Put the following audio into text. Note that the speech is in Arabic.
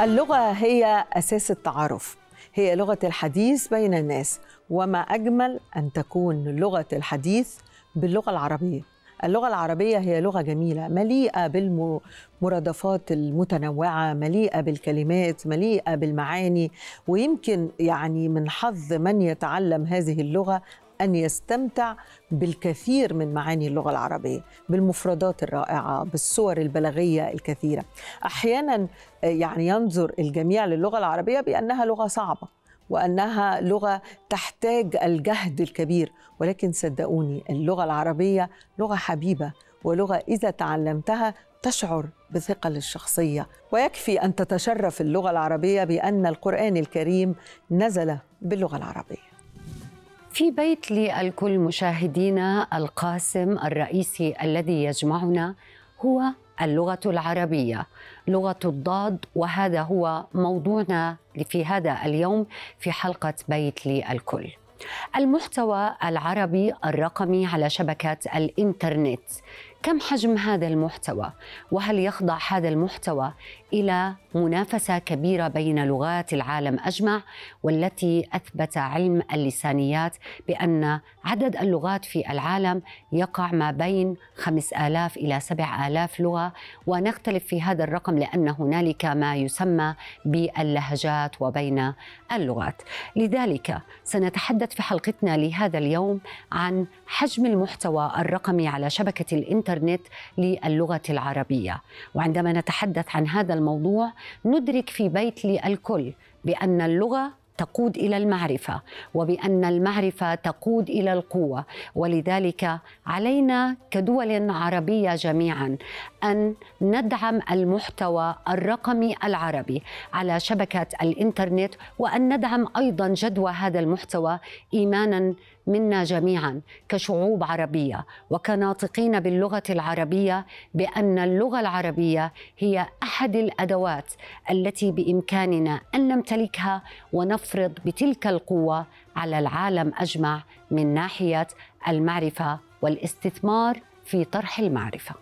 اللغة هي أساس التعارف هي لغة الحديث بين الناس وما أجمل أن تكون لغة الحديث باللغة العربية اللغة العربية هي لغة جميلة مليئة بالمرادفات المتنوعة مليئة بالكلمات مليئة بالمعاني ويمكن يعني من حظ من يتعلم هذه اللغة أن يستمتع بالكثير من معاني اللغة العربية بالمفردات الرائعة بالصور البلاغية الكثيرة أحيانا آه، يعني ينظر الجميع للغة العربية بأنها لغة صعبة وانها لغه تحتاج الجهد الكبير ولكن صدقوني اللغه العربيه لغه حبيبه ولغه اذا تعلمتها تشعر بثقل الشخصية ويكفي أن تتشرف اللغة العربية بأن القرآن الكريم نزل باللغة العربية في بيت للكل مشاهدينا القاسم الرئيسي الذي يجمعنا هو اللغة العربية لغة الضاد وهذا هو موضوعنا في هذا اليوم في حلقة بيت للكل المحتوى العربي الرقمي على شبكات الإنترنت كم حجم هذا المحتوى وهل يخضع هذا المحتوى الى منافسه كبيره بين لغات العالم اجمع والتي اثبت علم اللسانيات بان عدد اللغات في العالم يقع ما بين 5000 الى 7000 لغه ونختلف في هذا الرقم لان هنالك ما يسمى باللهجات وبين اللغات لذلك سنتحدث في حلقتنا لهذا اليوم عن حجم المحتوى الرقمي على شبكه الانترنت الانترنت للغة العربية وعندما نتحدث عن هذا الموضوع ندرك في بيت للكل بأن اللغة تقود الى المعرفه وبان المعرفه تقود الى القوه ولذلك علينا كدول عربيه جميعا ان ندعم المحتوى الرقمي العربي على شبكه الانترنت وان ندعم ايضا جدوى هذا المحتوى ايمانا منا جميعا كشعوب عربيه وكناطقين باللغه العربيه بان اللغه العربيه هي احد الادوات التي بامكاننا ان نمتلكها ونفرض بتلك القوه على العالم اجمع من ناحيه المعرفه والاستثمار في طرح المعرفه